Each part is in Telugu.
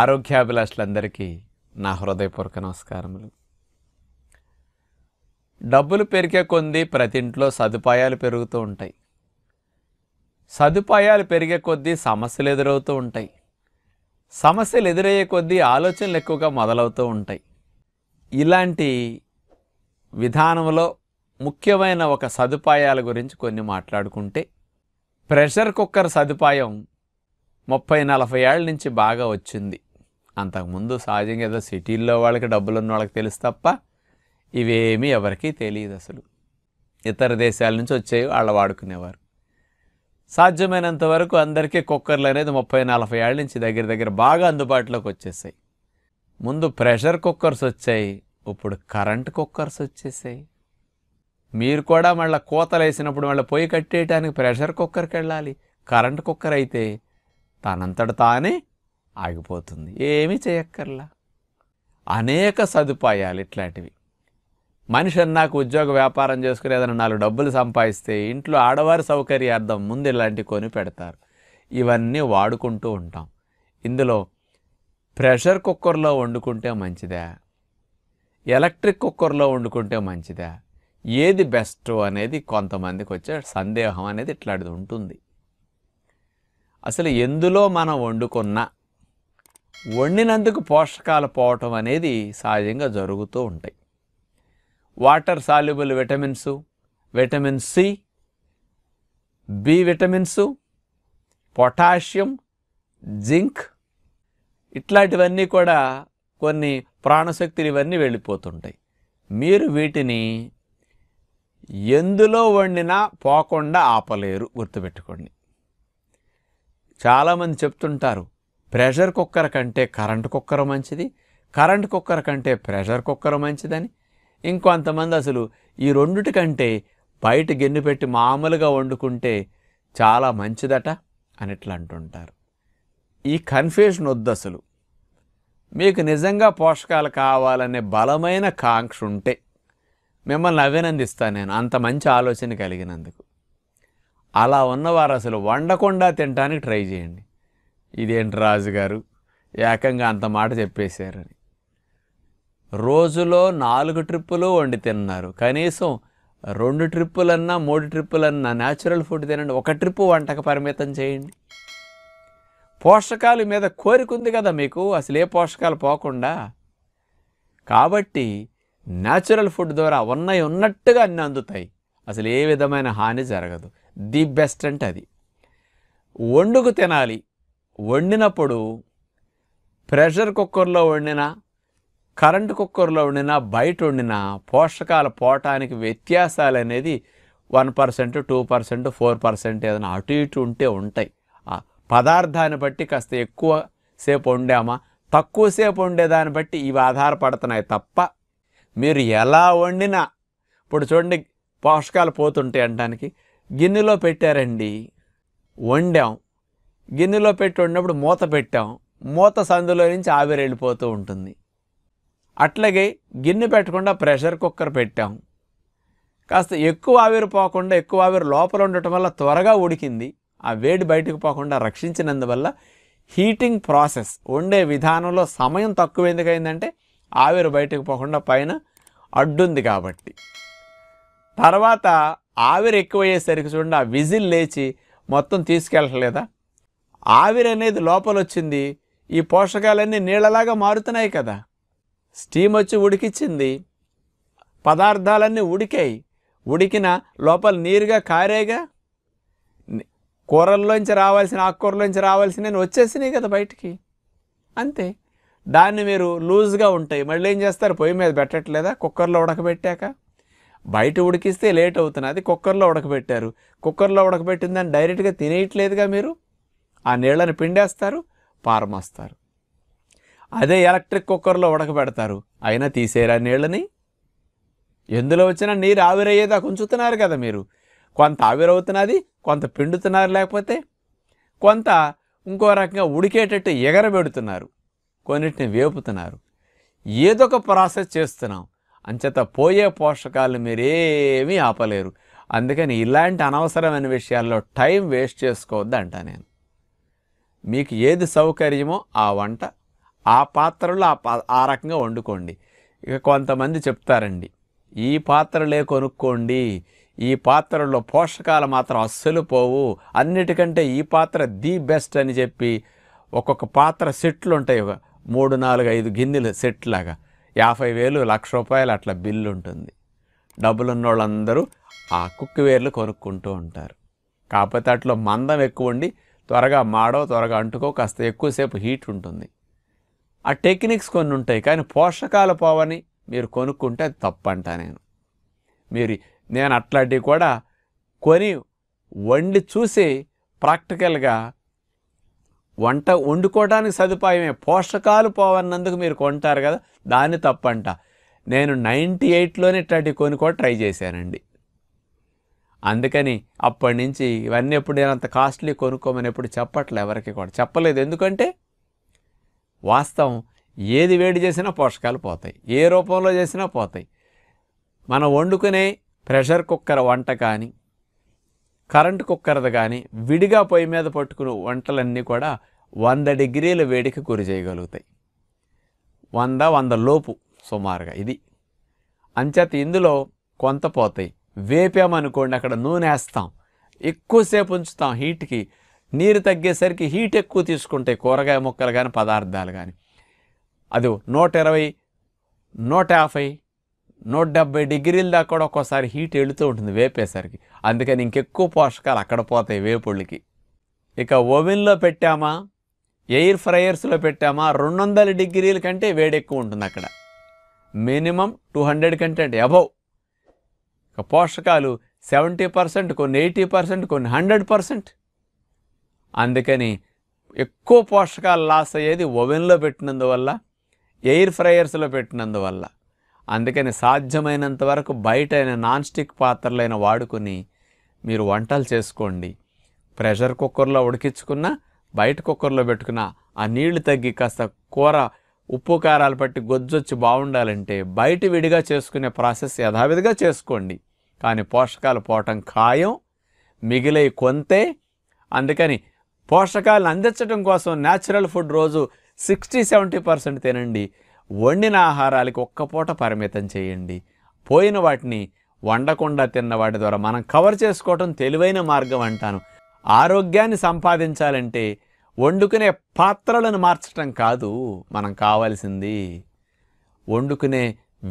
ఆరోగ్యాభిలాషులందరికీ నా హృదయపూర్వక నమస్కారములు డబ్బులు పెరిగే కొద్దీ ప్రతి ఇంట్లో సదుపాయాలు పెరుగుతూ ఉంటాయి సదుపాయాలు పెరిగే కొద్దీ సమస్యలు ఎదురవుతూ ఉంటాయి సమస్యలు ఎదురయ్యే కొద్దీ ఆలోచనలు ఎక్కువగా మొదలవుతూ ఉంటాయి ఇలాంటి విధానంలో ముఖ్యమైన ఒక సదుపాయాల గురించి కొన్ని మాట్లాడుకుంటే ప్రెషర్ కుక్కర్ సదుపాయం ముప్పై నలభై ఏళ్ళ నుంచి బాగా వచ్చింది అంతకుముందు సహజంగా ఏదో సిటీల్లో వాళ్ళకి డబ్బులు ఉన్న వాళ్ళకి తెలుసు తప్ప ఇవేమీ ఎవరికీ తెలియదు అసలు ఇతర దేశాల నుంచి వచ్చేవి వాళ్ళు వాడుకునేవారు సాధ్యమైనంత వరకు అందరికీ కుక్కర్లు అనేది ముప్పై నలభై ఏళ్ళ నుంచి దగ్గర దగ్గర బాగా అందుబాటులోకి వచ్చేసాయి ముందు ప్రెషర్ కుక్కర్స్ వచ్చాయి ఇప్పుడు కరెంట్ కుక్కర్స్ వచ్చేసాయి మీరు కూడా మళ్ళీ కోతలు వేసినప్పుడు మళ్ళీ పొయ్యి కట్టేయటానికి ప్రెషర్ కుక్కర్కి వెళ్ళాలి కరెంట్ కుక్కర్ అయితే తనంతట తానే ఆగిపోతుంది ఏమీ చేయక్కర్లా అనేక సదుపాయాలు ఇట్లాంటివి మనిషి నాకు ఉద్యోగ వ్యాపారం చేసుకుని ఏదైనా నాలుగు డబ్బులు సంపాదిస్తే ఇంట్లో ఆడవారి సౌకర్యార్థం ముందు ఇలాంటివి కొని పెడతారు ఇవన్నీ వాడుకుంటూ ఉంటాం ఇందులో ప్రెషర్ కుక్కర్లో వండుకుంటే మంచిదా ఎలక్ట్రిక్ కుక్కర్లో వండుకుంటే మంచిదా ఏది బెస్ట్ అనేది కొంతమందికి వచ్చే సందేహం అనేది ఇట్లాంటిది ఉంటుంది అసలు ఎందులో మనం వండుకున్నా వండినందుకు పోషకాలు పోవటం అనేది సహజంగా జరుగుతూ ఉంటాయి water soluble vitamins vitamin C B vitamins potassium zinc ఇట్లాంటివన్నీ కూడా కొన్ని ప్రాణశక్తులు ఇవన్నీ వెళ్ళిపోతుంటాయి మీరు వీటిని ఎందులో వండినా పోకుండా ఆపలేరు గుర్తుపెట్టుకోండి చాలామంది చెప్తుంటారు ప్రెషర్ కుక్కర్ కంటే కరెంట్ కుక్కర్ మంచిది కరెంట్ కుక్కర్ కంటే ప్రెషర్ కుక్కర్ మంచిదని ఇంకొంతమంది అసలు ఈ రెండుటి కంటే బయట గిన్నె పెట్టి మామూలుగా వండుకుంటే చాలా మంచిదట అని ఇట్లా అంటుంటారు ఈ కన్ఫ్యూషన్ వద్దు అసలు మీకు నిజంగా పోషకాలు కావాలనే బలమైన కాంక్ష ఉంటే మిమ్మల్ని అభినందిస్తాను నేను అంత మంచి ఆలోచన కలిగినందుకు అలా ఉన్నవారు అసలు వండకుండా తినడానికి ట్రై చేయండి ఇదేంటి రాజుగారు ఏకంగా అంత మాట చెప్పేశారని రోజులో నాలుగు ట్రిప్పులు వండి తిన్నారు కనీసం రెండు ట్రిప్పులన్నా మూడు ట్రిప్పులన్నా న్యాచురల్ ఫుడ్ తినండి ఒక ట్రిప్పు వంటకు పరిమితం చేయండి పోషకాలు మీద కోరిక ఉంది కదా మీకు అసలు ఏ పోషకాలు పోకుండా కాబట్టి న్యాచురల్ ఫుడ్ ద్వారా ఉన్నాయి ఉన్నట్టుగా అన్ని అందుతాయి అసలు ఏ విధమైన హాని జరగదు ది బెస్ట్ అంటే అది వండుకు తినాలి వండినప్పుడు ప్రెషర్ కుక్కర్లో వండినా కరెంట్ కుక్కర్లో వండినా బయట వండినా పోషకాలు పోవటానికి వ్యత్యాసాలు అనేది one percent two percent four percent ఏదైనా అటు ఇటు ఉంటే ఉంటాయి పదార్థాన్ని బట్టి కాస్త ఎక్కువ సేపు వండామా తక్కువసేపు వండేదాన్ని బట్టి ఇవి ఆధారపడుతున్నాయి తప్ప మీరు ఎలా వండినా ఇప్పుడు చూడండి పోషకాలు పోతుంటాయి అనడానికి గిన్నెలో పెట్టారండి వండాం గిన్నెలో పెట్టి ఉన్నప్పుడు మూత పెట్టాం మూత సందులో నుంచి ఆవిరి వెళ్ళిపోతూ ఉంటుంది అట్లాగే గిన్నె పెట్టకుండా ప్రెషర్ కుక్కర్ పెట్టాం కాస్త ఎక్కువ ఆవిరి పోకుండా ఎక్కువ ఆవిరి లోపల ఉండటం వల్ల త్వరగా ఉడికింది ఆ వేడి బయటకు పోకుండా రక్షించినందువల్ల హీటింగ్ ప్రాసెస్ వండే విధానంలో సమయం తక్కువ ఎందుకైందంటే ఆవిరి బయటకు పోకుండా పైన అడ్డుంది కాబట్టి తర్వాత ఆవిరి ఎక్కువయ్యేసరికి చూడండి ఆ విజిల్ లేచి మొత్తం తీసుకెళ్ళలేదా ఆవిరి అనేది లోపలొచ్చింది ఈ పోషకాలన్నీ నీళ్ళలాగా మారుతున్నాయి కదా స్టీమ్ వచ్చి ఉడికిచ్చింది పదార్థాలన్నీ ఉడికాయి ఉడికిన లోపల నీరుగా కారేగా కూరల్లోంచి రావాల్సిన ఆకుకూరలోంచి రావాల్సిన వచ్చేసినాయి కదా బయటికి అంతే దాన్ని మీరు లూజ్గా ఉంటాయి మళ్ళీ ఏం చేస్తారు పొయ్యి మీద పెట్టట్లేదా కుక్కర్లో ఉడకబెట్టాక బయట ఉడికిస్తే లేట్ అవుతున్నది కుక్కర్లో ఉడకబెట్టారు కుక్కర్లో ఉడకబెట్టిందని డైరెక్ట్గా తినేయట్లేదుగా మీరు ఆ నీళ్లను పిండేస్తారు పారమస్తారు అదే ఎలక్ట్రిక్ కుక్కర్లో ఉడకబెడతారు అయినా తీసేరా నీళ్ళని ఎందులో వచ్చినా నీరు ఆవిరయ్యేదాకా ఉంచుతున్నారు కదా మీరు కొంత ఆవిరవుతున్నది కొంత పిండుతున్నారు లేకపోతే కొంత ఇంకో రకంగా ఉడికేటట్టు ఎగరబెడుతున్నారు కొన్నిటిని వేపుతున్నారు ఏదొక ప్రాసెస్ చేస్తున్నాం అంచేత పోయే పోషకాలు మీరేమీ ఆపలేరు అందుకని ఇలాంటి అనవసరమైన విషయాల్లో టైం వేస్ట్ చేసుకోవద్దు అంటా నేను మీకు ఏది సౌకర్యమో ఆ వంట ఆ పాత్రలో ఆ ఆ రకంగా వండుకోండి ఇక కొంతమంది చెప్తారండి ఈ పాత్రలే కొనుక్కోండి ఈ పాత్రలో పోషకాలు మాత్రం అస్సలు పోవు అన్నిటికంటే ఈ పాత్ర ది బెస్ట్ అని చెప్పి ఒక్కొక్క పాత్ర సెట్లు ఉంటాయి మూడు నాలుగు ఐదు గిన్నెలు సెట్ లాగా యాభై వేలు లక్ష రూపాయలు అట్లా బిల్లు ఉంటుంది డబ్బులున్న వాళ్ళందరూ ఆ కుక్వేర్లు కొనుక్కుంటూ ఉంటారు కాకపోతే అట్లా మందం ఎక్కువ ఉండి త్వరగా మాడో త్వరగా అంటుకో కాస్త ఎక్కువసేపు హీట్ ఉంటుంది ఆ టెక్నిక్స్ కొన్ని ఉంటాయి కానీ పోషకాలు పోవని మీరు కొనుక్కుంటే అది తప్పంట నేను మీరు నేను అట్లాంటివి కూడా కొని వండి చూసి ప్రాక్టికల్గా వంట వండుకోవడానికి సదుపాయమే పోషకాలు పోవన్నందుకు మీరు కొంటారు కదా దాన్ని తప్పంట నేను నైంటీ ఎయిట్లోనే ఇట్లాంటివి కొనుక్కో ట్రై చేశానండి అందుకని అప్పటి నుంచి ఇవన్నీ ఎప్పుడు నేను అంత కాస్ట్లీ కొనుక్కోమని ఎప్పుడు చెప్పట్లే ఎవరికి కూడా చెప్పలేదు ఎందుకంటే వాస్తవం ఏది వేడి చేసినా పోషకాలు పోతాయి ఏ రూపంలో చేసినా పోతాయి మనం వండుకునే ప్రెషర్ కుక్కర్ వంట కానీ కరెంట్ కుక్కర్ది కానీ విడిగా పొయ్యి మీద పట్టుకుని వంటలన్నీ కూడా వంద డిగ్రీల వేడికి గురి చేయగలుగుతాయి వంద వంద లోపు సుమారుగా ఇది అంచేత ఇందులో కొంత పోతాయి వేపామనుకోండి అక్కడ నూనె వేస్తాం ఎక్కువసేపు ఉంచుతాం హీట్కి నీరు తగ్గేసరికి హీట్ ఎక్కువ తీసుకుంటాయి కూరగాయ ముక్కలు కానీ పదార్థాలు కానీ అది నూట ఇరవై నూట యాభై నూట డెబ్బై డిగ్రీల దాకా కూడా ఒక్కోసారి హీట్ వెళుతూ ఉంటుంది వేపేసరికి అందుకని ఇంకెక్కువ పోషకాలు అక్కడ పోతాయి వేపుళ్ళకి ఇక ఓవెన్లో పెట్టామా ఎయిర్ ఫ్రయర్స్లో పెట్టామా రెండు వందల డిగ్రీల కంటే వేడెక్కువ ఉంటుంది అక్కడ మినిమం టూ హండ్రెడ్ కంటే అంటే అబవ్ పోషకాలు సెవెంటీ పర్సెంట్ కొన్ని ఎయిటీ పర్సెంట్ కొన్ని హండ్రెడ్ పర్సెంట్ అందుకని ఎక్కువ పోషకాలు లాస్ అయ్యేది ఓవెన్లో పెట్టినందువల్ల ఎయిర్ ఫ్రయర్స్లో పెట్టినందువల్ల అందుకని సాధ్యమైనంత వరకు బయట అయిన నాన్ స్టిక్ పాత్రలైన వాడుకొని మీరు వంటలు చేసుకోండి ప్రెషర్ కుక్కర్లో ఉడికించుకున్నా బయట కుక్కర్లో పెట్టుకున్నా ఆ నీళ్లు తగ్గి కాస్త కూర ఉప్పు కారాలు పట్టి గొజ్జొచ్చి బాగుండాలంటే బయట విడిగా చేసుకునే ప్రాసెస్ యథావిధిగా చేసుకోండి కానీ పోషకాలు పోవటం ఖాయం మిగిలే కొంతే అందుకని పోషకాలను అందించడం కోసం న్యాచురల్ ఫుడ్ రోజు సిక్స్టీ సెవెంటీ పర్సెంట్ తినండి వండిన ఆహారాలకి ఒక్క పూట పరిమితం చేయండి పోయిన వాటిని వండకుండా తిన్న వాటి ద్వారా మనం కవర్ చేసుకోవటం తెలివైన మార్గం అంటాను ఆరోగ్యాన్ని సంపాదించాలంటే వండుకునే పాత్రలను మార్చటం కాదు మనం కావాల్సింది వండుకునే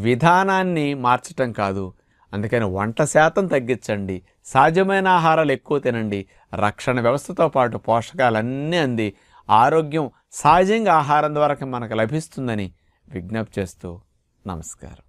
విధానాన్ని మార్చటం కాదు అందుకని వంట శాతం తగ్గించండి సహజమైన ఆహారాలు ఎక్కువ తినండి రక్షణ వ్యవస్థతో పాటు పోషకాలన్నీ అంది ఆరోగ్యం సహజంగా ఆహారం ద్వారా మనకు లభిస్తుందని విజ్ఞప్తి చేస్తూ నమస్కారం